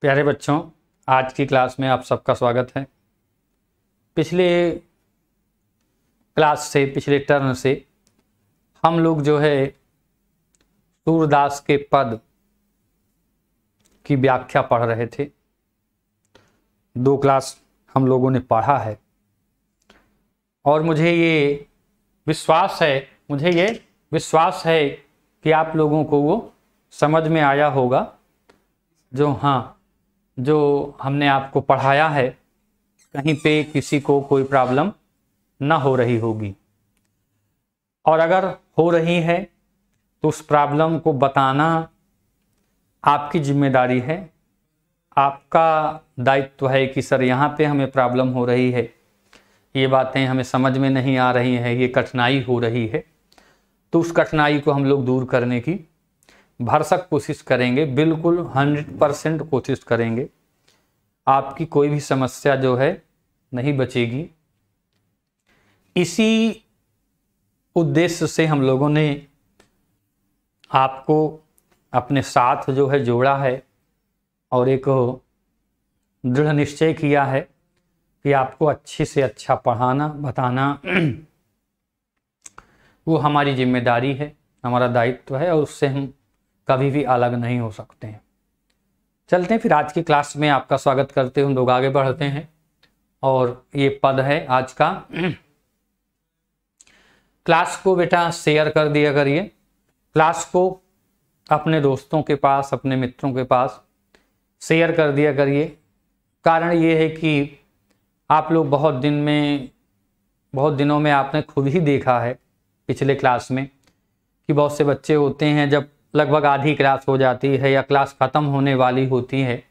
प्यारे बच्चों आज की क्लास में आप सबका स्वागत है पिछले क्लास से पिछले टर्न से हम लोग जो है सूरदास के पद की व्याख्या पढ़ रहे थे दो क्लास हम लोगों ने पढ़ा है और मुझे ये विश्वास है मुझे ये विश्वास है कि आप लोगों को वो समझ में आया होगा जो हाँ जो हमने आपको पढ़ाया है कहीं पे किसी को कोई प्रॉब्लम ना हो रही होगी और अगर हो रही है तो उस प्रॉब्लम को बताना आपकी जिम्मेदारी है आपका दायित्व है कि सर यहाँ पे हमें प्रॉब्लम हो रही है ये बातें हमें समझ में नहीं आ रही हैं ये कठिनाई हो रही है तो उस कठिनाई को हम लोग दूर करने की भरसक कोशिश करेंगे बिल्कुल हंड्रेड परसेंट कोशिश करेंगे आपकी कोई भी समस्या जो है नहीं बचेगी इसी उद्देश्य से हम लोगों ने आपको अपने साथ जो है जोड़ा है और एक दृढ़ निश्चय किया है कि आपको अच्छे से अच्छा पढ़ाना बताना वो हमारी जिम्मेदारी है हमारा दायित्व है और उससे हम कभी भी अलग नहीं हो सकते हैं चलते हैं फिर आज की क्लास में आपका स्वागत करते हैं हम लोग आगे बढ़ते हैं और ये पद है आज का क्लास को बेटा शेयर कर दिया करिए क्लास को अपने दोस्तों के पास अपने मित्रों के पास शेयर कर दिया करिए कारण ये है कि आप लोग बहुत दिन में बहुत दिनों में आपने खुद ही देखा है पिछले क्लास में कि बहुत से बच्चे होते हैं जब लगभग आधी क्लास हो जाती है या क्लास ख़त्म होने वाली होती है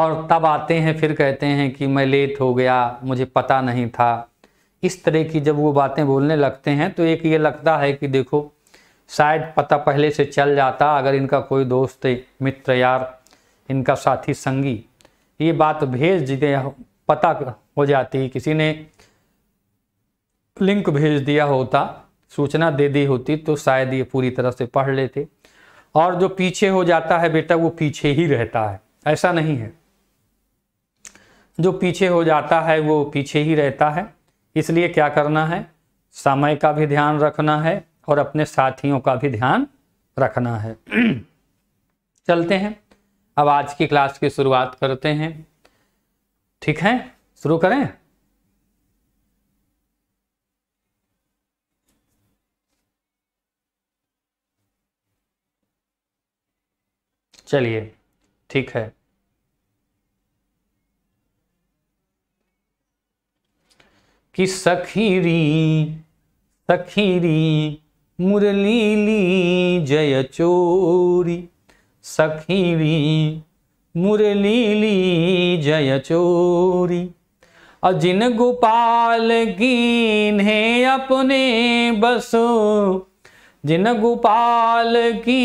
और तब आते हैं फिर कहते हैं कि मैं लेट हो गया मुझे पता नहीं था इस तरह की जब वो बातें बोलने लगते हैं तो एक ये लगता है कि देखो शायद पता पहले से चल जाता अगर इनका कोई दोस्त मित्र यार इनका साथी संगी ये बात भेज दे पता हो जाती किसी ने लिंक भेज दिया होता सूचना दे दी होती तो शायद ये पूरी तरह से पढ़ लेते और जो पीछे हो जाता है बेटा वो पीछे ही रहता है ऐसा नहीं है जो पीछे हो जाता है वो पीछे ही रहता है इसलिए क्या करना है समय का भी ध्यान रखना है और अपने साथियों का भी ध्यान रखना है चलते हैं अब आज की क्लास की शुरुआत करते हैं ठीक है शुरू करें चलिए ठीक है कि सखीरी सखीरी मुरली ली जय चोरी सखीरी मुरली ली जय चोरी अजिन गोपाल गोपाल गिन्हे अपने बसो जिन गोपाल की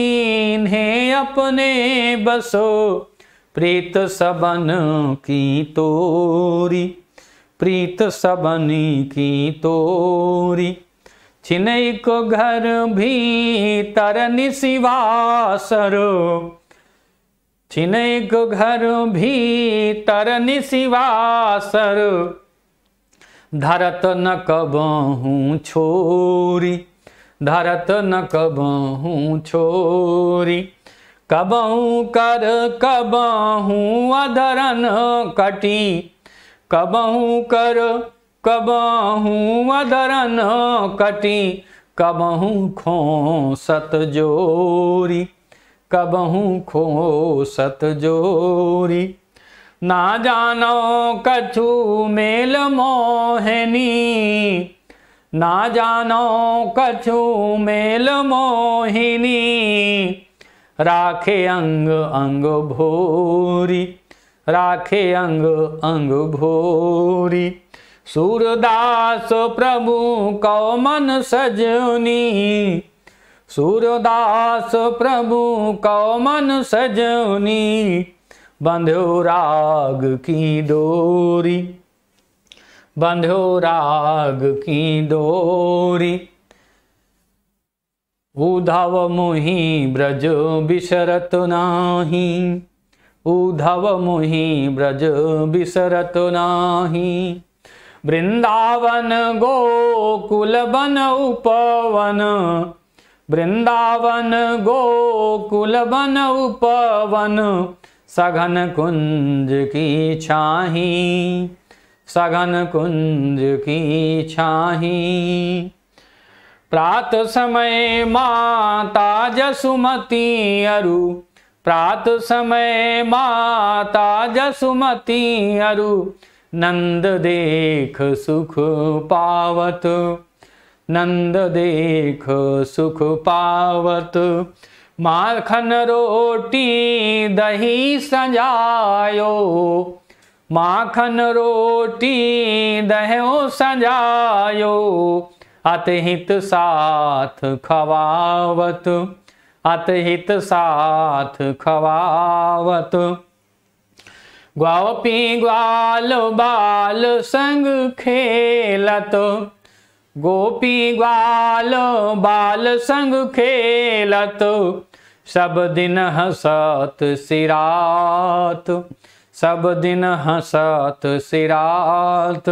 अपने बसो प्रीत सबन की तोरी प्रीत सबन की तोरी को घर भी भीतर निशिवासर को घर भी भीतर निशिवासर धरत न कबहू छोरी धरत न कबहू छोरी कबहू कर कबहू अधरन कटी कबहू कर कबहू अधरन कटी खो सत जोरी खो सत जोरी ना जानो कछु मेल मोहनी ना जानो कछु मेल मोहिनी राखे अंग अंग भोरी राखे अंग अंग भोरी सूरदास प्रभु कौ मन सजनी सूरदास प्रभु कौ मन सजनी बंधो राग की डोरी बंधो राग की डोरी उधव मुहि ब्रज बिसरत नाही उधव मुहि ब्रज बिसरत नाही वृंदावन गोकुल बन उपवन वृंदावन गोकुल बन उपवन सघन कुंज की छाही सघन कुंज की छाही प्रात समय माता जसुमती अरु प्रात समय माता जसुमती अरु नंद देख सुख पावत नंद देख सुख पावत माखन रोटी दही सजायो माखन रोटी दहो सजायो अतहित साथ खवावत अतहित साथ खवावत गोपी ग्वाल बाल संग खेलत गोपी ग्वाल बाल संग खेलत सब दिन हसत सिरात सब दिन हंसत सिरात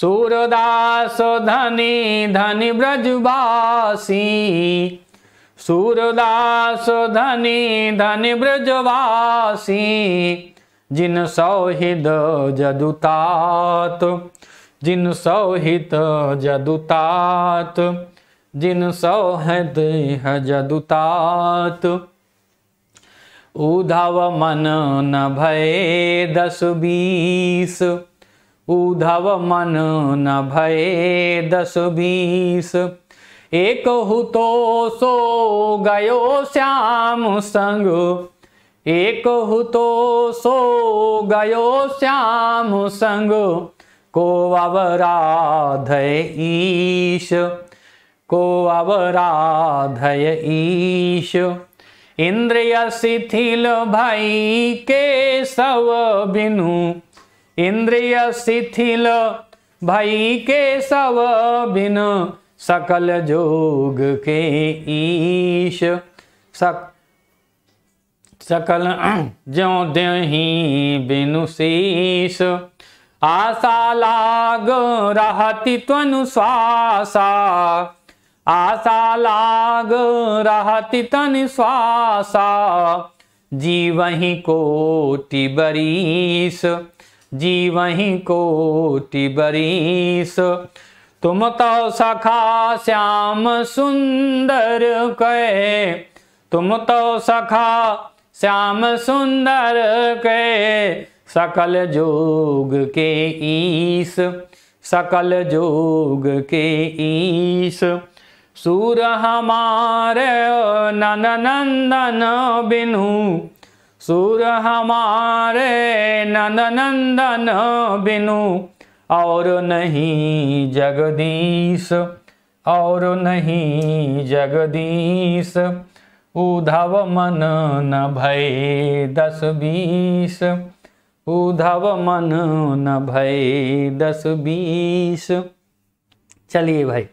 सूरदास धनी धनी ब्रजवासी सूरदास धनी धनी ब्रजवासी जिन सौहिद जदुतात जिन सौहित जदुतात जिन सौहित जदुतात उधव मन न भये दस बीस उधव मन न भये दस बीस एक सो गयो श्याम संग सो गयो श्याम संग को अवराधय ईश को अवराधय ईश इंद्रिय शिथिल भाई के सव बिनु इंद्रिय शिथिल भाई के सब बिनु सकल जोग के ईश सक सकल जो दही बिनु शीश आशा लाग रहती त्वनुश्वासा आशा लाग रहती तन श्वासा को कोटि बरीस ही कोटि बरीस तुम तो सखा श्याम सुंदर कहे तुम तो सखा श्याम सुंदर के सकल जोग के ईस सकल जोग के ईश सूर हमारे नन नंदन बिनु सूर हमारे नन नंदन बिनु और नहीं जगदीश और नहीं जगदीश उधव मन न भय दस बीस उधव मन न भय दस बीस चलिए भाई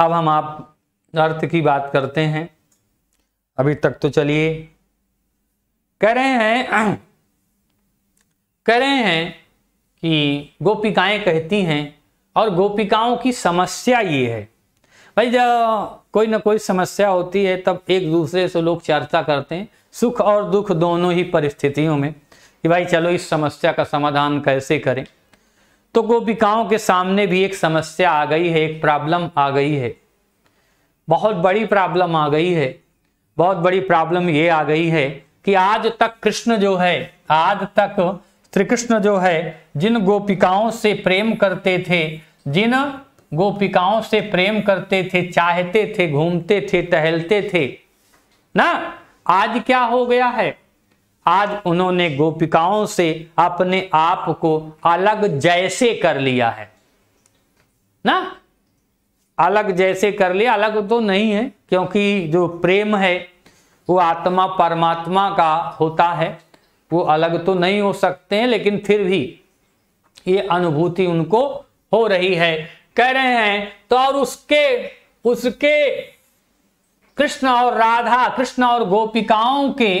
अब हम आप अर्थ की बात करते हैं अभी तक तो चलिए कह रहे हैं कह रहे हैं कि गोपिकाएं कहती हैं और गोपिकाओं की समस्या ये है भाई जब कोई ना कोई समस्या होती है तब एक दूसरे से लोग चर्चा करते हैं सुख और दुख दोनों ही परिस्थितियों में कि भाई चलो इस समस्या का समाधान कैसे करें तो गोपिकाओं के सामने भी एक समस्या आ गई है एक प्रॉब्लम आ गई है बहुत बड़ी प्रॉब्लम आ गई है बहुत बड़ी प्रॉब्लम ये आ गई है कि आज तक कृष्ण जो है आज तक श्री कृष्ण जो है जिन गोपिकाओं से प्रेम करते थे जिन गोपिकाओं से प्रेम करते थे चाहते थे घूमते थे टहलते थे ना आज क्या हो गया है आज उन्होंने गोपिकाओं से अपने आप को अलग जैसे कर लिया है ना अलग जैसे कर लिया अलग तो नहीं है क्योंकि जो प्रेम है वो आत्मा परमात्मा का होता है वो अलग तो नहीं हो सकते हैं लेकिन फिर भी ये अनुभूति उनको हो रही है कह रहे हैं तो और उसके उसके कृष्ण और राधा कृष्ण और गोपिकाओं के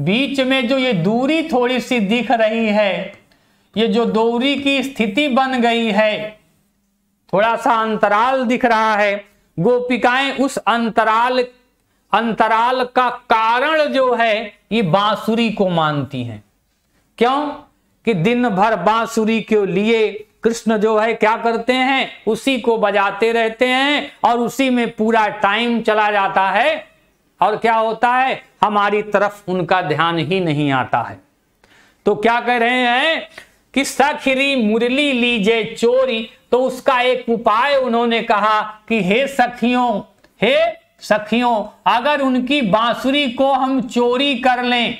बीच में जो ये दूरी थोड़ी सी दिख रही है ये जो दूरी की स्थिति बन गई है थोड़ा सा अंतराल दिख रहा है गोपिकाएं उस अंतराल अंतराल का कारण जो है ये बांसुरी को मानती हैं क्यों कि दिन भर बांसुरी के लिए कृष्ण जो है क्या करते हैं उसी को बजाते रहते हैं और उसी में पूरा टाइम चला जाता है और क्या होता है हमारी तरफ उनका ध्यान ही नहीं आता है तो क्या कह रहे हैं कि सखरी मुरली लीजे चोरी तो उसका एक उपाय उन्होंने कहा कि हे सखियों हे सखियों अगर उनकी बांसुरी को हम चोरी कर लें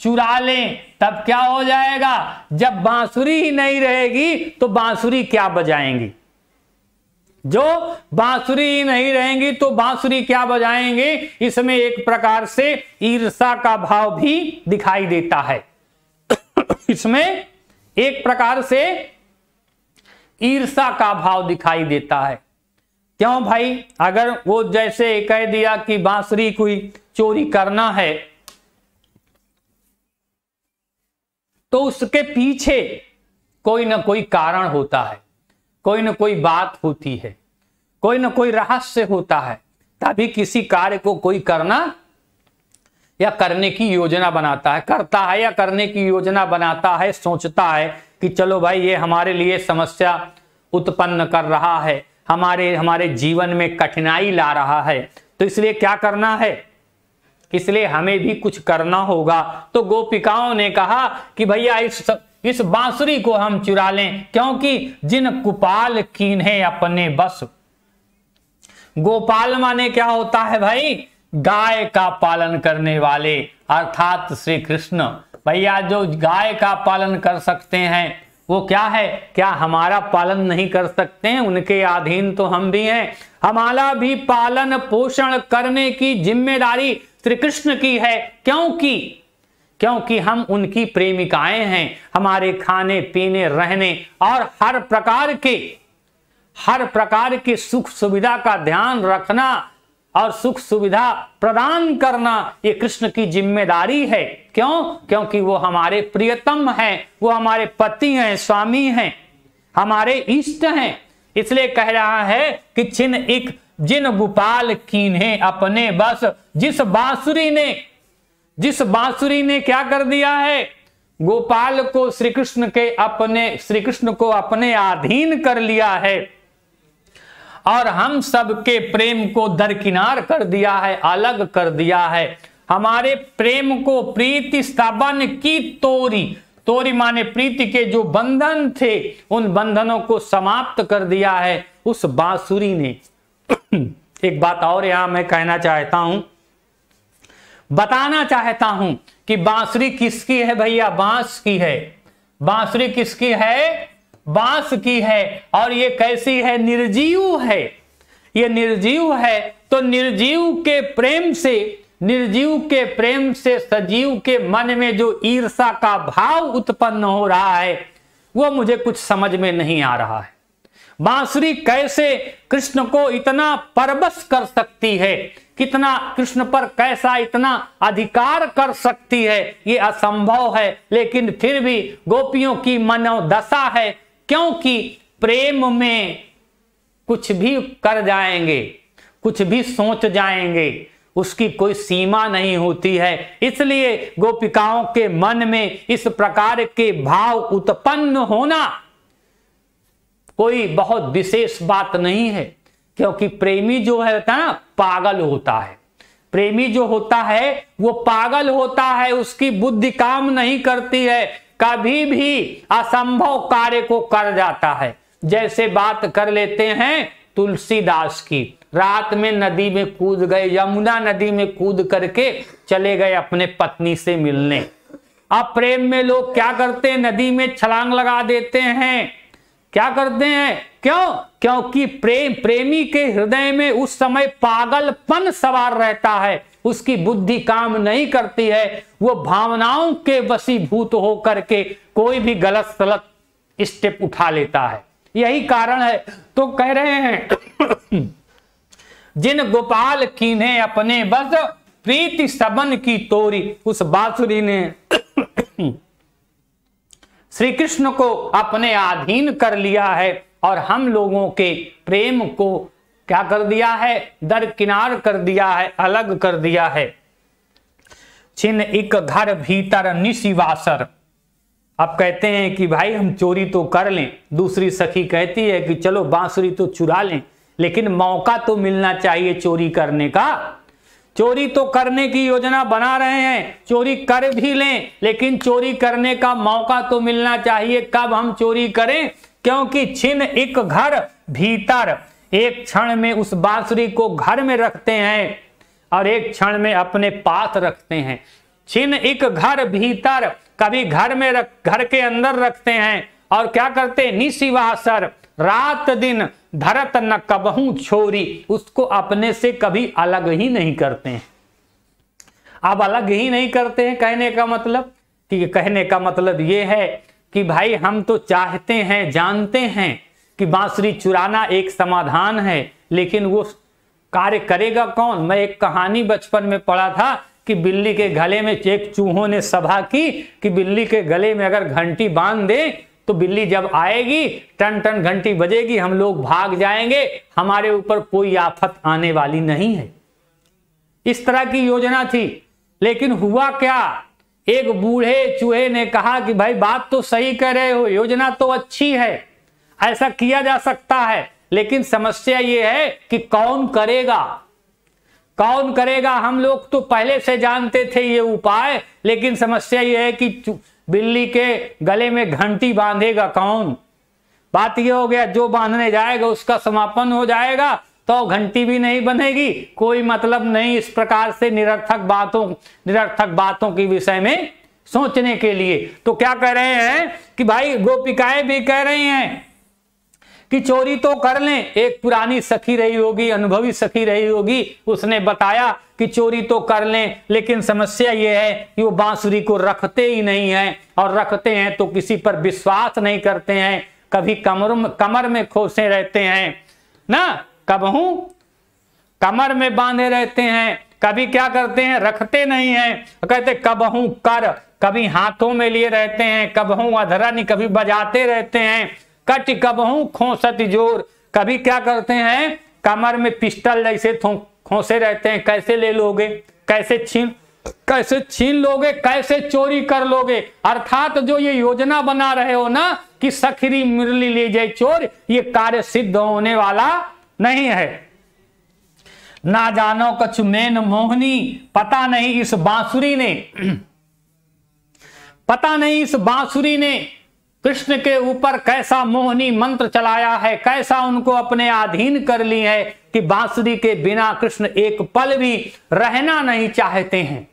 चुरा लें तब क्या हो जाएगा जब बांसुरी ही नहीं रहेगी तो बांसुरी क्या बजाएंगी जो बांसुरी नहीं रहेंगी तो बांसुरी क्या बजाएंगे इसमें एक प्रकार से ईर्षा का भाव भी दिखाई देता है इसमें एक प्रकार से ईर्षा का भाव दिखाई देता है क्यों भाई अगर वो जैसे कह दिया कि बांसुरी कोई चोरी करना है तो उसके पीछे कोई ना कोई कारण होता है कोई ना कोई बात होती है कोई ना कोई रहस्य होता है तभी किसी कार्य को कोई करना या करने की योजना बनाता है करता है या करने की योजना बनाता है सोचता है कि चलो भाई ये हमारे लिए समस्या उत्पन्न कर रहा है हमारे हमारे जीवन में कठिनाई ला रहा है तो इसलिए क्या करना है इसलिए हमें भी कुछ करना होगा तो गोपिकाओं ने कहा कि भैया इस सब इस बांसुरी को हम चुरा लें क्योंकि जिन कुपाल है अपने बस गोपाल माने क्या होता है भाई गाय का पालन करने वाले अर्थात श्री कृष्ण भैया जो गाय का पालन कर सकते हैं वो क्या है क्या हमारा पालन नहीं कर सकते हैं उनके अधीन तो हम भी हैं हमारा भी पालन पोषण करने की जिम्मेदारी श्री कृष्ण की है क्योंकि क्योंकि हम उनकी प्रेमिकाएं हैं हमारे खाने पीने रहने और हर प्रकार के हर प्रकार के सुख सुविधा का ध्यान रखना और सुख सुविधा प्रदान करना ये कृष्ण की जिम्मेदारी है क्यों क्योंकि वो हमारे प्रियतम हैं वो हमारे पति हैं स्वामी हैं हमारे इष्ट हैं इसलिए कह रहा है कि चिन्ह एक जिन गोपाल कीन्हे अपने बस जिस बांसुरी ने जिस बांसुरी ने क्या कर दिया है गोपाल को श्री कृष्ण के अपने श्री कृष्ण को अपने अधीन कर लिया है और हम सबके प्रेम को दरकिनार कर दिया है अलग कर दिया है हमारे प्रेम को प्रीति स्थापन की तोरी तोरी माने प्रीति के जो बंधन थे उन बंधनों को समाप्त कर दिया है उस बांसुरी ने एक बात और यहां मैं कहना चाहता हूं बताना चाहता हूं कि बांसुरी किसकी है भैया बांस की है बांसुरी किसकी है बांस की है और ये कैसी है निर्जीव है ये निर्जीव है तो निर्जीव के प्रेम से निर्जीव के प्रेम से सजीव के मन में जो ईर्षा का भाव उत्पन्न हो रहा है वो मुझे कुछ समझ में नहीं आ रहा है बांसुरी कैसे कृष्ण को इतना परबस कर सकती है कितना कृष्ण पर कैसा इतना अधिकार कर सकती है ये असंभव है लेकिन फिर भी गोपियों की मनोदशा है क्योंकि प्रेम में कुछ भी कर जाएंगे कुछ भी सोच जाएंगे उसकी कोई सीमा नहीं होती है इसलिए गोपिकाओं के मन में इस प्रकार के भाव उत्पन्न होना कोई बहुत विशेष बात नहीं है क्योंकि प्रेमी जो है होता है ना पागल होता है प्रेमी जो होता है वो पागल होता है उसकी बुद्धि काम नहीं करती है कभी भी असंभव कार्य को कर जाता है जैसे बात कर लेते हैं तुलसीदास की रात में नदी में कूद गए यमुना नदी में कूद करके चले गए अपने पत्नी से मिलने अब प्रेम में लोग क्या करते हैं नदी में छलांग लगा देते हैं क्या करते हैं क्यों क्योंकि प्रेम प्रेमी के हृदय में उस समय पागलपन सवार रहता है उसकी बुद्धि काम नहीं करती है वो भावनाओं के वसीभूत होकर के कोई भी गलत सलत स्टेप उठा लेता है यही कारण है तो कह रहे हैं जिन गोपाल कीने अपने बस प्रीति सबन की तोरी उस बासुरी ने श्री कृष्ण को अपने अधीन कर लिया है और हम लोगों के प्रेम को क्या कर दिया है दरकिनार कर दिया है अलग कर दिया है छिन एक घर भीतर निशिवासर आप कहते हैं कि भाई हम चोरी तो कर लें दूसरी सखी कहती है कि चलो बांसुरी तो चुरा लें लेकिन मौका तो मिलना चाहिए चोरी करने का चोरी तो करने की योजना बना रहे हैं चोरी कर भी लें लेकिन चोरी करने का मौका तो मिलना चाहिए कब हम चोरी करें क्योंकि छिन एक घर भीतर एक क्षण में उस बांसुरी को घर में रखते हैं और एक क्षण में अपने पास रखते हैं छिन एक घर भीतर कभी घर में रख घर के अंदर रखते हैं और क्या करते हैं निशिवासर रात दिन धरत न कबहू छोरी उसको अपने से कभी अलग ही नहीं करते हैं अब अलग ही नहीं करते हैं कहने का मतलब कि कहने का मतलब ये है कि भाई हम तो चाहते हैं जानते हैं कि बांसुरी चुराना एक समाधान है लेकिन वो कार्य करेगा कौन मैं एक कहानी बचपन में पढ़ा था कि बिल्ली के गले में एक चूहों ने सभा की कि बिल्ली के गले में अगर घंटी बांध दे तो बिल्ली जब आएगी टन टन घंटी बजेगी हम लोग भाग जाएंगे हमारे ऊपर कोई आफत आने वाली नहीं है इस तरह की योजना थी लेकिन हुआ क्या एक बूढ़े चूहे ने कहा कि भाई बात तो सही कर रहे हो योजना तो अच्छी है ऐसा किया जा सकता है लेकिन समस्या ये है कि कौन करेगा कौन करेगा हम लोग तो पहले से जानते थे ये उपाय लेकिन समस्या ये है कि बिल्ली के गले में घंटी बांधेगा कौन बात यह हो गया जो बांधने जाएगा उसका समापन हो जाएगा तो घंटी भी नहीं बनेगी कोई मतलब नहीं इस प्रकार से निरर्थक बातों निरर्थक बातों के विषय में सोचने के लिए तो क्या कह रहे हैं कि भाई गोपिकाएं भी कह रही हैं कि चोरी तो कर लें एक पुरानी सखी रही होगी अनुभवी सखी रही होगी उसने बताया कि चोरी तो कर लें लेकिन समस्या ये है कि वो बांसुरी को रखते ही नहीं है और रखते हैं तो किसी पर विश्वास नहीं करते हैं कभी कमर कमर में खोसे रहते हैं ना कब हूं कमर में बांधे रहते हैं कभी क्या करते हैं रखते नहीं हैं कहते कब हूं कर कभी हाथों में लिए रहते हैं कब हूं अधरन कभी बजाते रहते हैं कट कब हूं खोसत जोर कभी क्या करते हैं कमर में पिस्टल जैसे खोसे रहते हैं कैसे ले लोगे कैसे छीन कैसे छीन लोगे कैसे चोरी कर लोगे अर्थात जो ये योजना बना रहे हो ना कि सखरी ले जाए चोर ये कार्य सिद्ध होने वाला नहीं है ना जानो कछ मेन मोहनी पता नहीं इस बांसुरी ने पता नहीं इस बांसुरी ने कृष्ण के ऊपर कैसा मोहनी मंत्र चलाया है कैसा उनको अपने अधीन कर ली है कि बांसुरी के बिना कृष्ण एक पल भी रहना नहीं चाहते हैं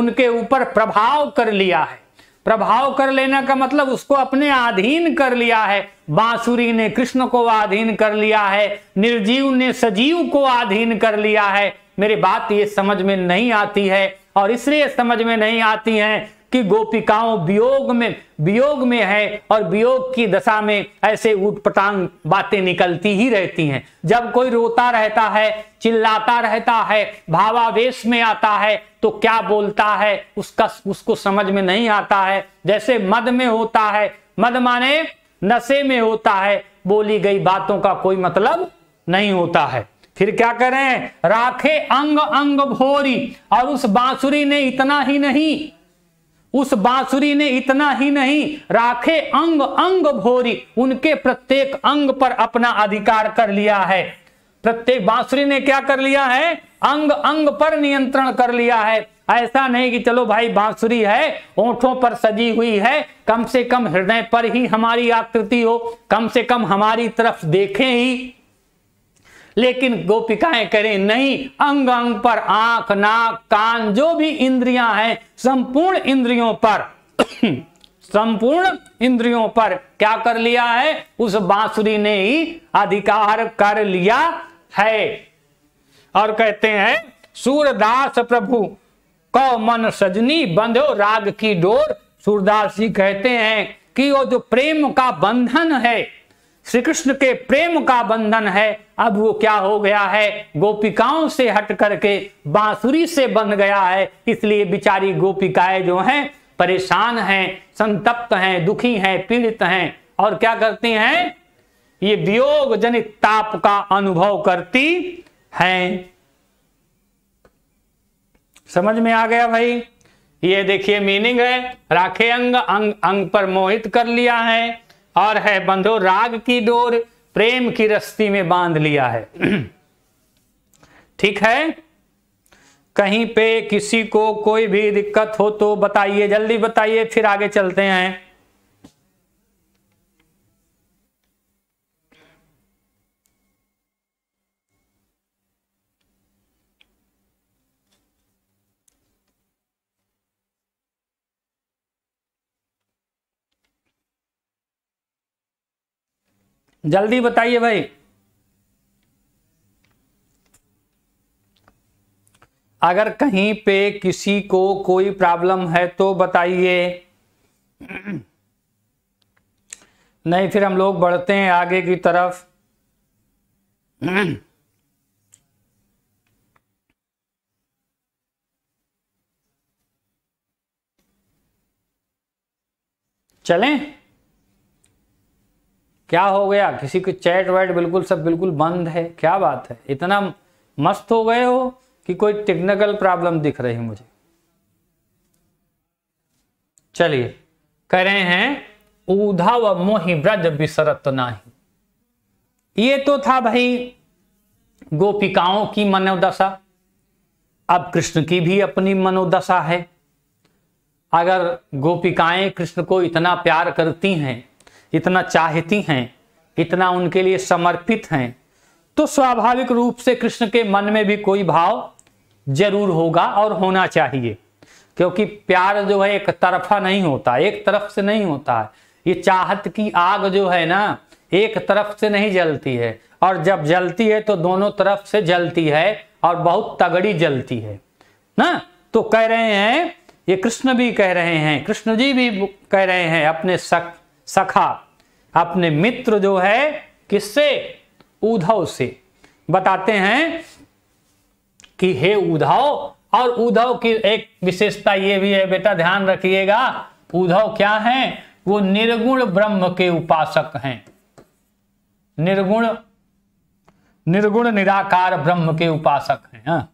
उनके ऊपर प्रभाव कर लिया है प्रभाव कर लेना का मतलब उसको अपने अधीन कर लिया है बांसुरी ने कृष्ण को अधीन कर लिया है निर्जीव ने सजीव को अधीन कर लिया है मेरी बात ये समझ में नहीं आती है और इसलिए समझ में नहीं आती है कि गोपिकाओं वियोग में वियोग में है और वियोग की दशा में ऐसे उठपटांग बातें निकलती ही रहती हैं जब कोई रोता रहता है चिल्लाता रहता है भावावेश में आता है तो क्या बोलता है उसका उसको समझ में नहीं आता है जैसे मद में होता है मद माने नशे में होता है बोली गई बातों का कोई मतलब नहीं होता है फिर क्या करें राखे अंग अंग भोरी और उस बांसुरी ने इतना ही नहीं उस बांसुरी ने इतना ही नहीं राखे अंग अंग भोरी उनके प्रत्येक अंग पर अपना अधिकार कर लिया है प्रत्येक बांसुरी ने क्या कर लिया है अंग अंग पर नियंत्रण कर लिया है ऐसा नहीं कि चलो भाई बांसुरी है ओठों पर सजी हुई है कम से कम हृदय पर ही हमारी आकृति हो कम से कम हमारी तरफ देखें ही लेकिन गोपिकाएं करें नहीं अंग अंग पर आंख नाक कान जो भी इंद्रियां हैं संपूर्ण इंद्रियों पर संपूर्ण इंद्रियों पर क्या कर लिया है उस बांसुरी ने ही अधिकार कर लिया है और कहते हैं सूरदास प्रभु को मन सजनी बंधो राग की डोर सूरदास जी कहते हैं कि वो जो प्रेम का बंधन है श्री कृष्ण के प्रेम का बंधन है अब वो क्या हो गया है गोपिकाओं से हट करके बांसुरी से बंध गया है इसलिए बिचारी गोपिकाएं जो हैं परेशान हैं संतप्त हैं दुखी हैं पीड़ित हैं और क्या करती हैं ये वियोग जनित ताप का अनुभव करती हैं समझ में आ गया भाई ये देखिए मीनिंग है राखे अंग अंग अंग पर मोहित कर लिया है और है बंधो राग की डोर प्रेम की रस्ती में बांध लिया है ठीक है कहीं पे किसी को कोई भी दिक्कत हो तो बताइए जल्दी बताइए फिर आगे चलते हैं जल्दी बताइए भाई अगर कहीं पे किसी को कोई प्रॉब्लम है तो बताइए नहीं फिर हम लोग बढ़ते हैं आगे की तरफ चलें क्या हो गया किसी की चैट वैट बिल्कुल सब बिल्कुल बंद है क्या बात है इतना मस्त हो गए हो कि कोई टेक्निकल प्रॉब्लम दिख रही मुझे चलिए कह रहे हैं ऊधा व मोहि ब्रज बिसरत नाही ये तो था भाई गोपिकाओं की मनोदशा अब कृष्ण की भी अपनी मनोदशा है अगर गोपिकाएं कृष्ण को इतना प्यार करती हैं इतना चाहती हैं इतना उनके लिए समर्पित हैं तो स्वाभाविक रूप से कृष्ण के मन में भी कोई भाव जरूर होगा और होना चाहिए क्योंकि प्यार जो है एक तरफा नहीं होता एक तरफ से नहीं होता है ये चाहत की आग जो है ना एक तरफ से नहीं जलती है और जब जलती है तो दोनों तरफ से जलती है और बहुत तगड़ी जलती है ना तो कह रहे हैं ये कृष्ण भी कह रहे हैं कृष्ण जी भी कह रहे हैं अपने सख सखा अपने मित्र जो है किससे उधव से बताते हैं कि हे उधव और उधव की एक विशेषता ये भी है बेटा ध्यान रखिएगा उधव क्या है वो निर्गुण ब्रह्म के उपासक हैं निर्गुण निर्गुण निराकार ब्रह्म के उपासक हैं हा?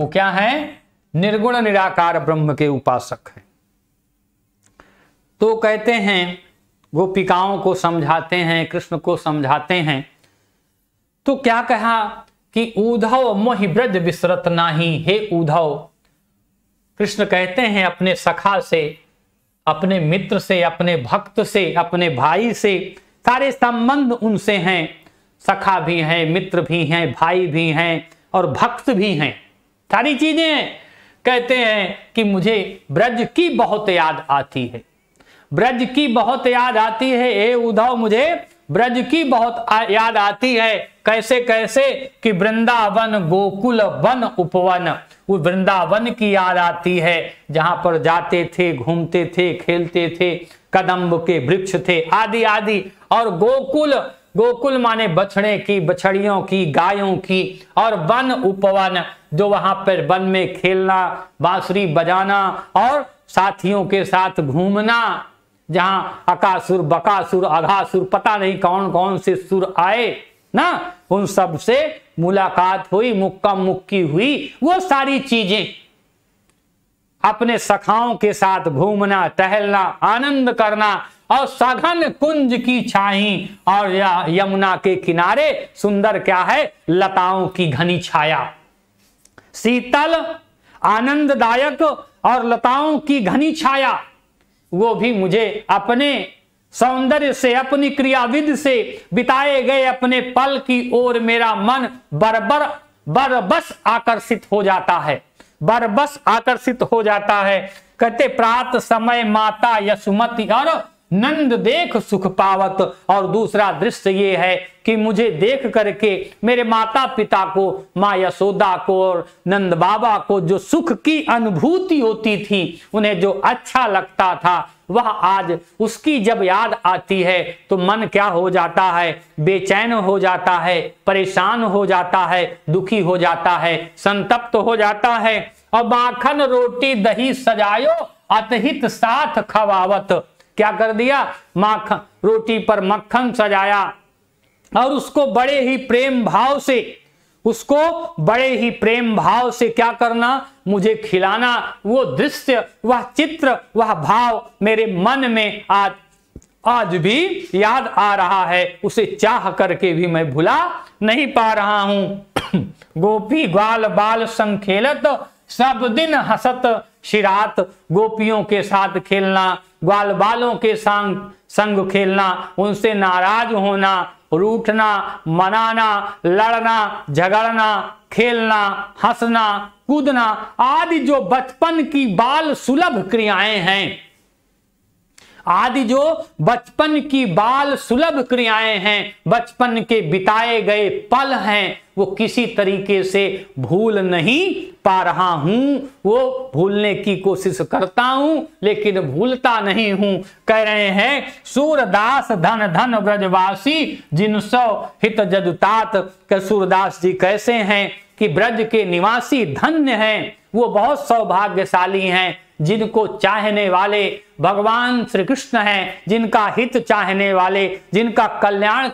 वो क्या है निर्गुण निराकार ब्रह्म के उपासक हैं तो कहते हैं गोपिकाओं को समझाते हैं कृष्ण को समझाते हैं तो क्या कहा कि उधव मोहि ब्रज विसरत नाही हे उधव कृष्ण कहते हैं अपने सखा से अपने मित्र से अपने भक्त से अपने भाई से सारे संबंध उनसे हैं सखा भी हैं मित्र भी हैं भाई भी हैं और भक्त भी हैं सारी चीजें कहते हैं कि मुझे ब्रज की बहुत याद आती है ब्रज की बहुत याद आती है ए उद्धव मुझे ब्रज की बहुत याद आती है कैसे कैसे कि वृंदावन गोकुल वन उपवन वो वृंदावन की याद आती है जहां पर जाते थे घूमते थे खेलते थे कदम्ब के वृक्ष थे आदि आदि और गोकुल गोकुल माने बछड़े की बछड़ियों की गायों की और वन उपवन जो वहां पर वन में खेलना बांसुरी बजाना और साथियों के साथ घूमना जहां अकासुर बकासुर अघासुर पता नहीं कौन कौन से सुर आए ना उन सब से मुलाकात हुई मुक्का मुक्की हुई वो सारी चीजें अपने सखाओं के साथ घूमना टहलना आनंद करना और सघन कुंज की छाई और यमुना के किनारे सुंदर क्या है लताओं की घनी छाया शीतल आनंददायक और लताओं की घनी छाया वो भी मुझे अपने सौंदर्य से अपनी क्रियाविद से बिताए गए अपने पल की ओर मेरा मन बरबर बरबस आकर्षित हो जाता है बरबस आकर्षित हो जाता है कहते प्रात समय माता यशुमती और नंद देख सुख पावत और दूसरा दृश्य ये है कि मुझे देख करके मेरे माता पिता को माँ यशोदा को और नंद बाबा को जो सुख की अनुभूति होती थी उन्हें जो अच्छा लगता था वह आज उसकी जब याद आती है तो मन क्या हो जाता है बेचैन हो जाता है परेशान हो जाता है दुखी हो जाता है संतप्त हो जाता है और माखन रोटी दही सजायो अतहित साथ खवावत क्या कर दिया माखन रोटी पर मक्खन सजाया और उसको बड़े ही प्रेम भाव से उसको बड़े ही प्रेम भाव से क्या करना मुझे खिलाना वो दृश्य वह चित्र वह भाव मेरे मन में आज आज भी याद आ रहा है उसे चाह करके भी मैं भुला नहीं पा रहा हूं गोपी ग्वाल बाल संखेलत सब दिन हसत शिरात गोपियों के साथ खेलना ग्वाल बालों के संग संग खेलना उनसे नाराज होना रूठना मनाना लड़ना झगड़ना खेलना हंसना कूदना आदि जो बचपन की बाल सुलभ क्रियाएं हैं आदि जो बचपन की बाल सुलभ क्रियाएं हैं बचपन के बिताए गए पल हैं वो किसी तरीके से भूल नहीं पा रहा हूं वो भूलने की कोशिश करता हूं लेकिन भूलता नहीं हूं कह रहे हैं सूरदास धन धन ब्रजवासी जिन सौ हित जदुतात सूरदास जी कैसे हैं कि ब्रज के निवासी धन्य हैं वो बहुत सौभाग्यशाली हैं जिनको चाहने वाले भगवान श्री कृष्ण हैं जिनका हित चाहने वाले जिनका कल्याण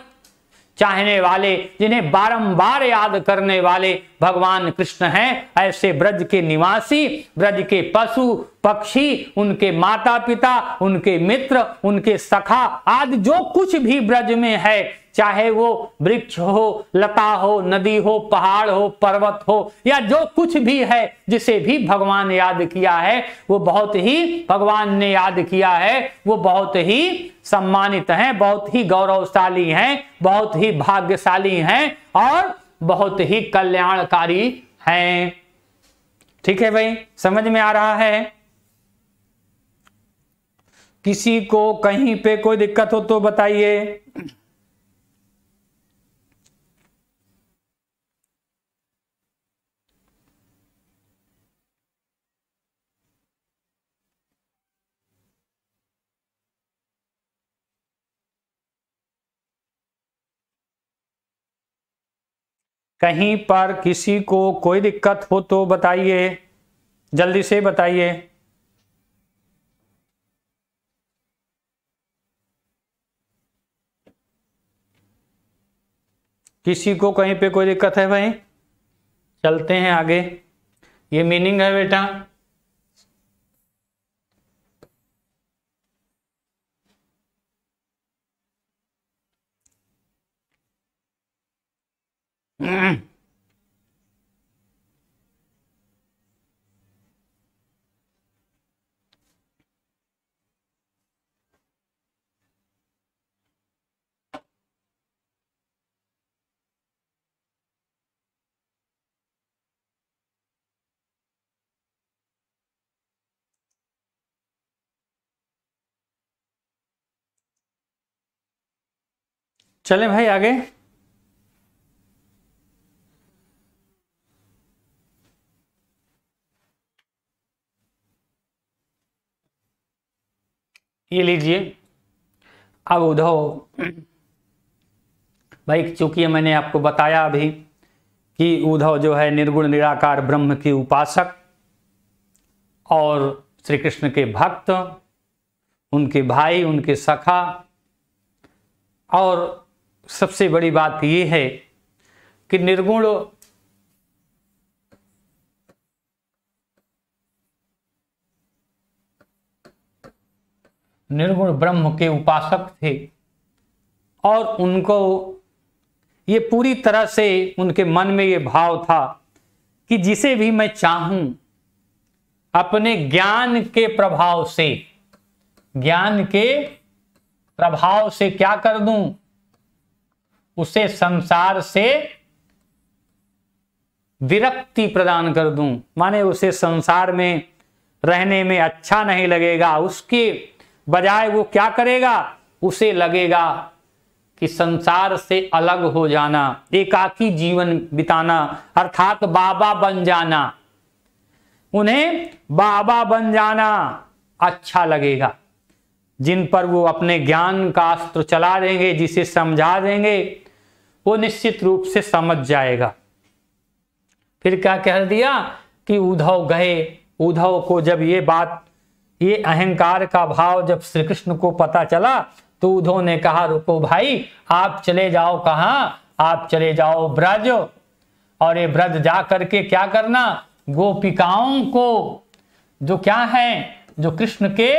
चाहने वाले जिन्हें बारंबार याद करने वाले भगवान कृष्ण हैं ऐसे ब्रज के निवासी ब्रज के पशु पक्षी उनके माता पिता उनके मित्र उनके सखा आदि जो कुछ भी ब्रज में है चाहे वो वृक्ष हो लता हो नदी हो पहाड़ हो पर्वत हो या जो कुछ भी है जिसे भी भगवान याद किया है वो बहुत ही भगवान ने याद किया है वो बहुत ही सम्मानित हैं बहुत ही गौरवशाली हैं बहुत ही भाग्यशाली हैं और बहुत ही कल्याणकारी हैं ठीक है भाई समझ में आ रहा है किसी को कहीं पे कोई दिक्कत हो तो बताइए कहीं पर किसी को कोई दिक्कत हो तो बताइए जल्दी से बताइए किसी को कहीं पे कोई दिक्कत है भाई चलते हैं आगे ये मीनिंग है बेटा चले भाई आगे ये लीजिए अब उद्धव भाई चूंकि मैंने आपको बताया अभी कि उद्धव जो है निर्गुण निराकार ब्रह्म के उपासक और श्री कृष्ण के भक्त उनके भाई उनके सखा और सबसे बड़ी बात यह है कि निर्गुण निर्गुण ब्रह्म के उपासक थे और उनको ये पूरी तरह से उनके मन में ये भाव था कि जिसे भी मैं चाहूं अपने ज्ञान के प्रभाव से ज्ञान के प्रभाव से क्या कर दूं उसे संसार से विरक्ति प्रदान कर दूं माने उसे संसार में रहने में अच्छा नहीं लगेगा उसके बजाय वो क्या करेगा उसे लगेगा कि संसार से अलग हो जाना एकाकी जीवन बिताना अर्थात बाबा बन जाना उन्हें बाबा बन जाना अच्छा लगेगा जिन पर वो अपने ज्ञान का अस्त्र चला देंगे जिसे समझा देंगे वो निश्चित रूप से समझ जाएगा फिर क्या कह दिया कि उद्धव गए उद्धव को जब ये बात ये अहंकार का भाव जब श्री कृष्ण को पता चला तो उधो ने कहा रुको भाई आप चले जाओ कहा आप चले जाओ ब्रज और ये ब्रज जा करके क्या करना गोपिकाओं को जो क्या है जो कृष्ण के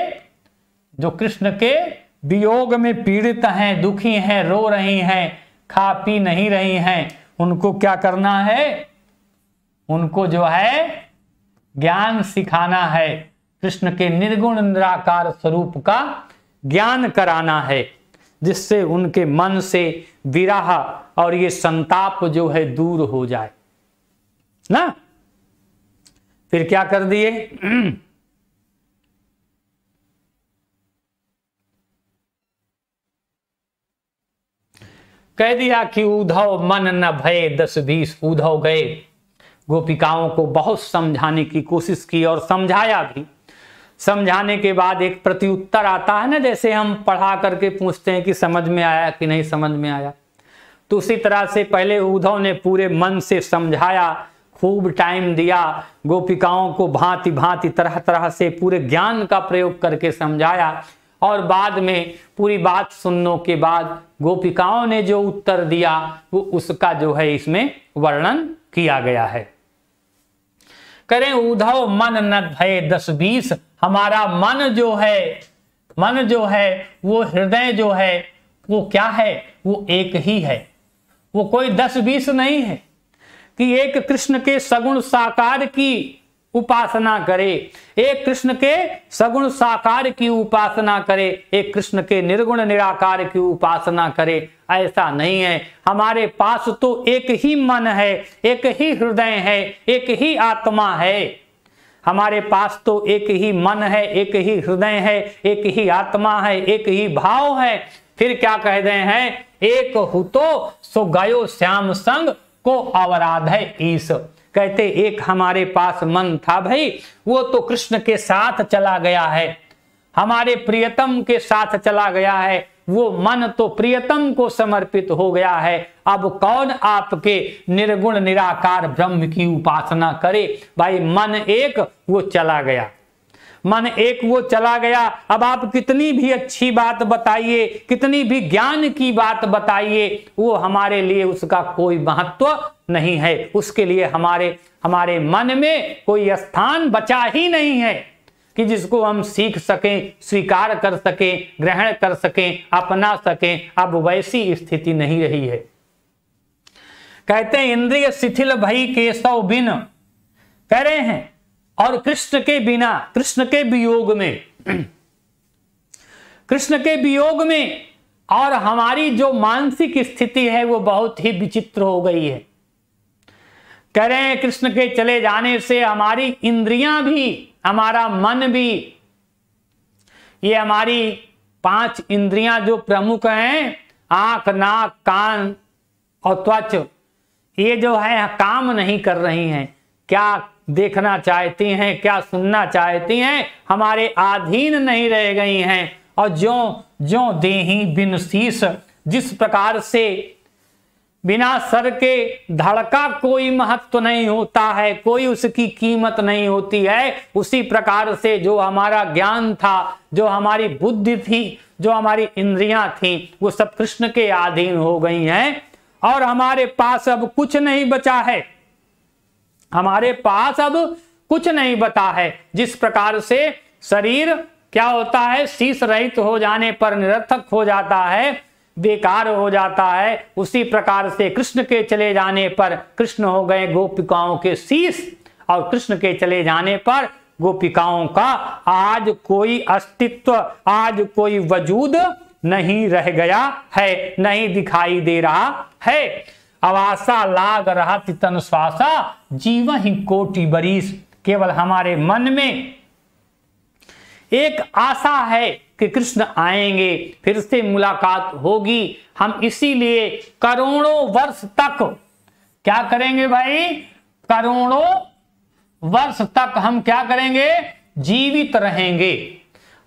जो कृष्ण के वियोग में पीड़ित हैं दुखी हैं रो रही हैं खा पी नहीं रही हैं उनको क्या करना है उनको जो है ज्ञान सिखाना है कृष्ण के निर्गुण निराकार स्वरूप का ज्ञान कराना है जिससे उनके मन से विराह और ये संताप जो है दूर हो जाए ना फिर क्या कर दिए कह दिया कि उधव मन न भय दस बीस उधव गए गोपिकाओं को बहुत समझाने की कोशिश की और समझाया भी समझाने के बाद एक प्रत्युत्तर आता है ना जैसे हम पढ़ा करके पूछते हैं कि समझ में आया कि नहीं समझ में आया तो उसी तरह से पहले उद्धव ने पूरे मन से समझाया खूब टाइम दिया गोपिकाओं को भांति भांति तरह तरह से पूरे ज्ञान का प्रयोग करके समझाया और बाद में पूरी बात सुनने के बाद गोपिकाओं ने जो उत्तर दिया वो उसका जो है इसमें वर्णन किया गया है करें उद्धव मन न भय दस बीस हमारा मन जो है मन जो है वो हृदय जो है वो क्या है वो एक ही है वो कोई दस बीस नहीं है कि एक कृष्ण के सगुण साकार की उपासना करे एक कृष्ण के सगुण साकार की उपासना करे एक कृष्ण के निर्गुण निराकार की उपासना करे ऐसा नहीं है हमारे पास तो एक ही मन है एक ही हृदय है एक ही आत्मा है हमारे पास तो एक ही मन है एक ही हृदय है एक ही आत्मा है एक ही भाव है फिर क्या कह रहे हैं एक हु तो सो गयो श्याम संग को अवराध है ईस कहते एक हमारे पास मन था भाई वो तो कृष्ण के साथ चला गया है हमारे प्रियतम के साथ चला गया है वो मन तो प्रियतम को समर्पित हो गया है अब कौन आपके निर्गुण निराकार ब्रह्म की उपासना करे भाई मन एक वो चला गया मन एक वो चला गया अब आप कितनी भी अच्छी बात बताइए कितनी भी ज्ञान की बात बताइए वो हमारे लिए उसका कोई महत्व नहीं है उसके लिए हमारे हमारे मन में कोई स्थान बचा ही नहीं है कि जिसको हम सीख सकें स्वीकार कर सकें ग्रहण कर सकें अपना सकें अब वैसी स्थिति नहीं रही है कहते हैं इंद्रिय शिथिल भई केशव बिन कह रहे हैं और कृष्ण के बिना कृष्ण के वियोग में कृष्ण के वियोग में और हमारी जो मानसिक स्थिति है वो बहुत ही विचित्र हो गई है कह रहे हैं कृष्ण के चले जाने से हमारी इंद्रियां भी हमारा मन भी ये हमारी पांच इंद्रियां जो प्रमुख हैं आंख नाक कान और त्वच ये जो है काम नहीं कर रही हैं क्या देखना चाहती हैं क्या सुनना चाहती हैं हमारे आधीन नहीं रह गई हैं और जो जो देही बिन शीश जिस प्रकार से बिना सर के धड़ का कोई महत्व तो नहीं होता है कोई उसकी कीमत नहीं होती है उसी प्रकार से जो हमारा ज्ञान था जो हमारी बुद्धि थी जो हमारी इंद्रियां थी वो सब कृष्ण के अधीन हो गई हैं और हमारे पास अब कुछ नहीं बचा है हमारे पास अब कुछ नहीं बता है जिस प्रकार से शरीर क्या होता है शीश रहित हो जाने पर निरर्थक हो जाता है बेकार हो जाता है उसी प्रकार से कृष्ण के चले जाने पर कृष्ण हो गए गोपिकाओं के शीश और कृष्ण के चले जाने पर गोपिकाओं का आज कोई अस्तित्व आज कोई वजूद नहीं रह गया है नहीं दिखाई दे रहा है अवासा लाग रहा तितन श्वासा जीव ही कोटि बरीस केवल हमारे मन में एक आशा है कि कृष्ण आएंगे फिर से मुलाकात होगी हम इसीलिए करोड़ों वर्ष तक क्या करेंगे भाई करोड़ों वर्ष तक हम क्या करेंगे जीवित रहेंगे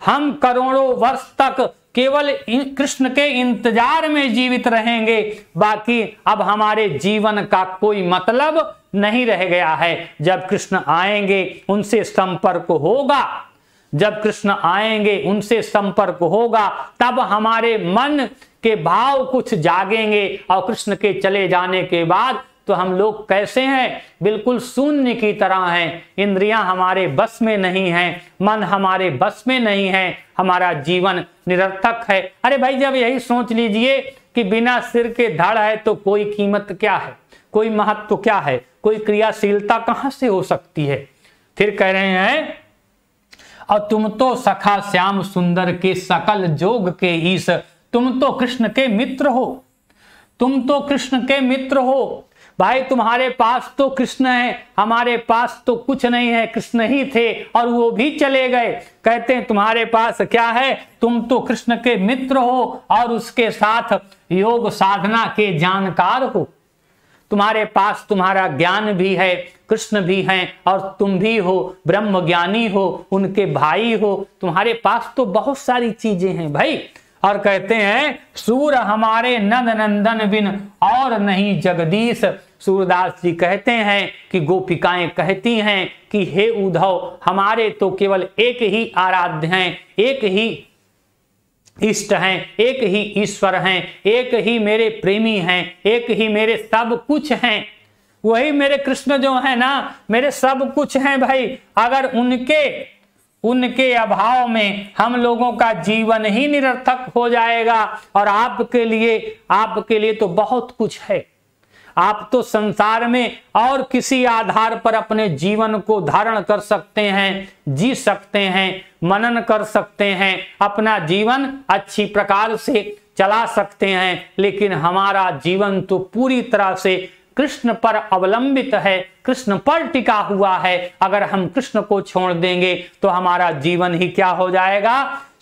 हम करोड़ों वर्ष तक केवल कृष्ण के इंतजार में जीवित रहेंगे बाकी अब हमारे जीवन का कोई मतलब नहीं रह गया है जब कृष्ण आएंगे उनसे संपर्क होगा जब कृष्ण आएंगे उनसे संपर्क होगा तब हमारे मन के भाव कुछ जागेंगे और कृष्ण के चले जाने के बाद तो हम लोग कैसे हैं बिल्कुल शून्य की तरह हैं इंद्रियां हमारे बस में नहीं हैं मन हमारे बस में नहीं है हमारा जीवन निरर्थक है अरे भाई जब यही सोच लीजिए कि बिना सिर के धड़ है तो कोई कीमत क्या है कोई महत्व क्या है कोई क्रियाशीलता कहाँ से हो सकती है फिर कह रहे हैं और तुम तो सखा श्याम सुंदर के सकल जोग के ईश तुम तो कृष्ण के मित्र हो तुम तो कृष्ण के मित्र हो भाई तुम्हारे पास तो कृष्ण है हमारे पास तो कुछ नहीं है कृष्ण ही थे और वो भी चले गए कहते हैं तुम्हारे पास क्या है तुम तो कृष्ण के मित्र हो और उसके साथ योग साधना के जानकार हो तुम्हारे पास तुम्हारा ज्ञान भी है कृष्ण भी हैं और तुम भी हो ब्रह्म ज्ञानी हो उनके भाई हो तुम्हारे पास तो बहुत सारी चीजें हैं भाई और कहते हैं सूर हमारे नंद नंदन बिन और नहीं जगदीश सूरदास जी कहते हैं कि गोपिकाएं कहती हैं कि हे उद्धव हमारे तो केवल एक ही आराध्य हैं एक ही इष्ट हैं एक ही ईश्वर हैं एक ही मेरे प्रेमी हैं एक ही मेरे सब कुछ हैं वही मेरे कृष्ण जो है ना मेरे सब कुछ हैं भाई अगर उनके उनके अभाव में हम लोगों का जीवन ही निरर्थक हो जाएगा और आपके लिए आपके लिए तो बहुत कुछ है आप तो संसार में और किसी आधार पर अपने जीवन को धारण कर सकते हैं जी सकते हैं मनन कर सकते हैं अपना जीवन अच्छी प्रकार से चला सकते हैं लेकिन हमारा जीवन तो पूरी तरह से कृष्ण पर अवलंबित है कृष्ण पर टिका हुआ है अगर हम कृष्ण को छोड़ देंगे तो हमारा जीवन ही क्या हो जाएगा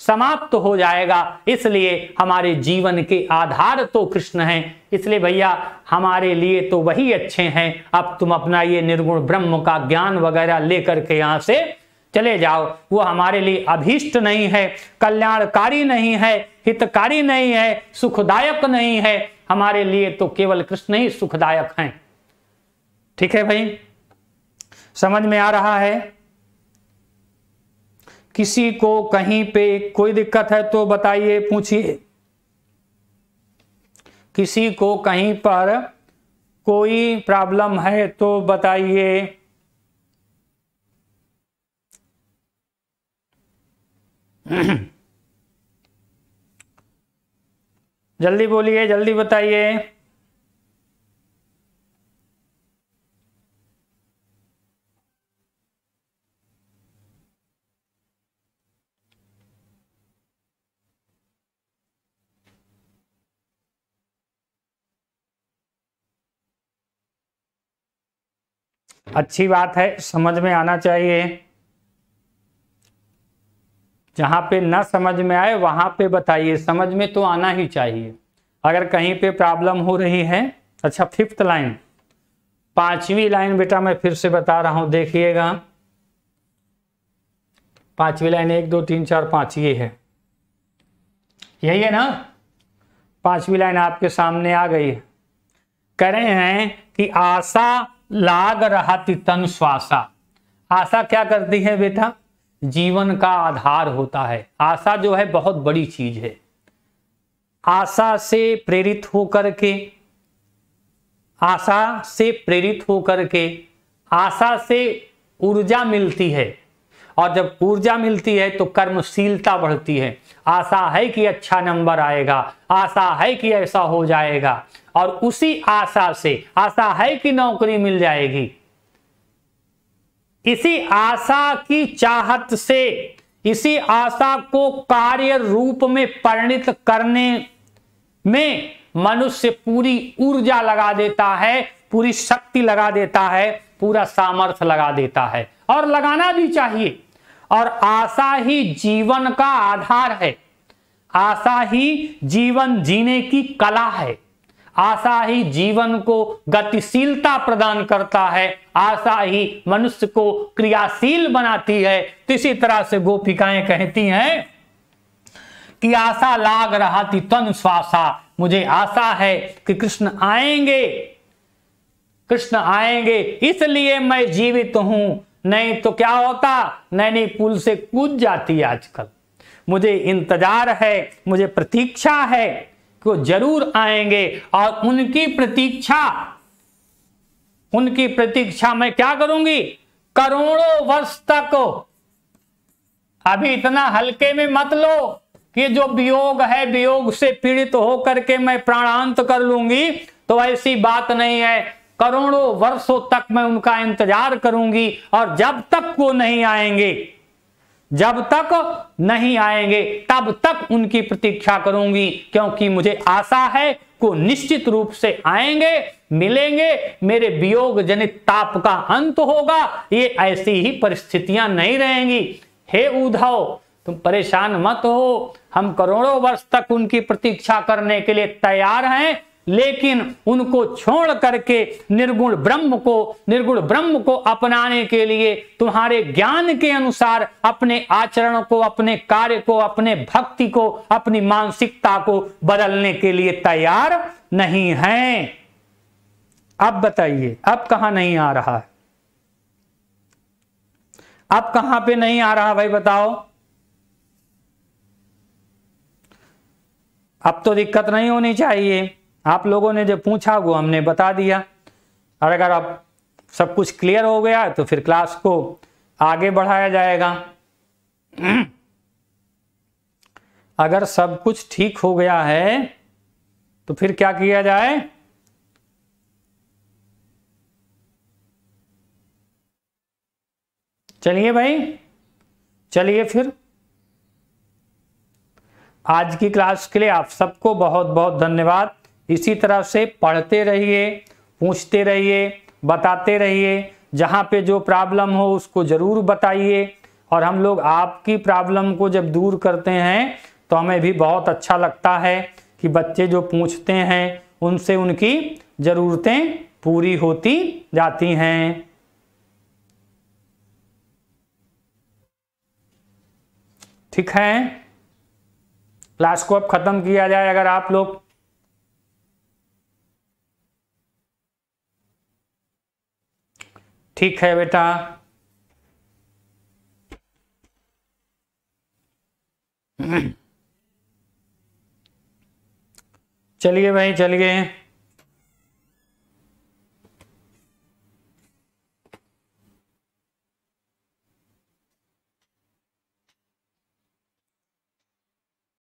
समाप्त तो हो जाएगा इसलिए हमारे जीवन के आधार तो कृष्ण हैं इसलिए भैया हमारे लिए तो वही अच्छे हैं अब तुम अपना ये निर्गुण ब्रह्म का ज्ञान वगैरह लेकर के यहाँ से चले जाओ वो हमारे लिए अभीष्ट नहीं है कल्याणकारी नहीं है हितकारी नहीं है सुखदायक नहीं है हमारे लिए तो केवल कृष्ण ही सुखदायक हैं ठीक है भाई समझ में आ रहा है किसी को कहीं पे कोई दिक्कत है तो बताइए पूछिए किसी को कहीं पर कोई प्रॉब्लम है तो बताइए जल्दी बोलिए जल्दी बताइए अच्छी बात है समझ में आना चाहिए जहाँ पे ना समझ में आए वहाँ पे बताइए समझ में तो आना ही चाहिए अगर कहीं पे प्रॉब्लम हो रही है अच्छा फिफ्थ लाइन पांचवी लाइन बेटा मैं फिर से बता रहा हूँ देखिएगा पांचवी लाइन एक दो तीन चार पाँच ये है यही है ना पांचवी लाइन आपके सामने आ गई है कह रहे हैं कि आशा लाग रहा तन श्वासा आशा क्या करती है बेटा जीवन का आधार होता है आशा जो है बहुत बड़ी चीज है आशा से प्रेरित होकर के आशा से प्रेरित होकर के आशा से ऊर्जा मिलती है और जब ऊर्जा मिलती है तो कर्मशीलता बढ़ती है आशा है कि अच्छा नंबर आएगा आशा है कि ऐसा हो जाएगा और उसी आशा से आशा है कि नौकरी मिल जाएगी इसी आशा की चाहत से इसी आशा को कार्य रूप में परिणित करने में मनुष्य पूरी ऊर्जा लगा देता है पूरी शक्ति लगा देता है पूरा सामर्थ्य लगा देता है और लगाना भी चाहिए और आशा ही जीवन का आधार है आशा ही जीवन जीने की कला है आशा ही जीवन को गतिशीलता प्रदान करता है आशा ही मनुष्य को क्रियाशील बनाती है तो इसी तरह से गोपिकाएं कहती हैं कि आशा लाग रहा थी तन स्वासा मुझे आशा है कि कृष्ण आएंगे कृष्ण आएंगे इसलिए मैं जीवित हूं नहीं तो क्या होता नैनी पुल से कूद जाती आजकल मुझे इंतजार है मुझे प्रतीक्षा है को जरूर आएंगे और उनकी प्रतीक्षा उनकी प्रतीक्षा मैं क्या करूंगी करोड़ों वर्ष तक अभी इतना हल्के में मत लो कि जो वियोग है वियोग से पीड़ित तो होकर के मैं प्राणांत कर लूंगी तो ऐसी बात नहीं है करोड़ों वर्षों तक मैं उनका इंतजार करूंगी और जब तक वो नहीं आएंगे जब तक नहीं आएंगे तब तक उनकी प्रतीक्षा करूंगी क्योंकि मुझे आशा है को निश्चित रूप से आएंगे मिलेंगे मेरे वियोग जनित ताप का अंत होगा ये ऐसी ही परिस्थितियां नहीं रहेंगी हे उद्धव तुम परेशान मत हो हम करोड़ों वर्ष तक उनकी प्रतीक्षा करने के लिए तैयार हैं लेकिन उनको छोड़ करके निर्गुण ब्रह्म को निर्गुण ब्रह्म को अपनाने के लिए तुम्हारे ज्ञान के अनुसार अपने आचरण को अपने कार्य को अपने भक्ति को अपनी मानसिकता को बदलने के लिए तैयार नहीं है अब बताइए अब कहा नहीं आ रहा है अब कहां पे नहीं आ रहा भाई बताओ अब तो दिक्कत नहीं होनी चाहिए आप लोगों ने जो पूछा वो हमने बता दिया और अगर आप सब कुछ क्लियर हो गया तो फिर क्लास को आगे बढ़ाया जाएगा अगर सब कुछ ठीक हो गया है तो फिर क्या किया जाए चलिए भाई चलिए फिर आज की क्लास के लिए आप सबको बहुत बहुत धन्यवाद इसी तरह से पढ़ते रहिए पूछते रहिए बताते रहिए जहाँ पे जो प्रॉब्लम हो उसको ज़रूर बताइए और हम लोग आपकी प्रॉब्लम को जब दूर करते हैं तो हमें भी बहुत अच्छा लगता है कि बच्चे जो पूछते हैं उनसे उनकी ज़रूरतें पूरी होती जाती हैं ठीक है क्लास को अब ख़त्म किया जाए अगर आप लोग ठीक है बेटा चलिए भाई चलिए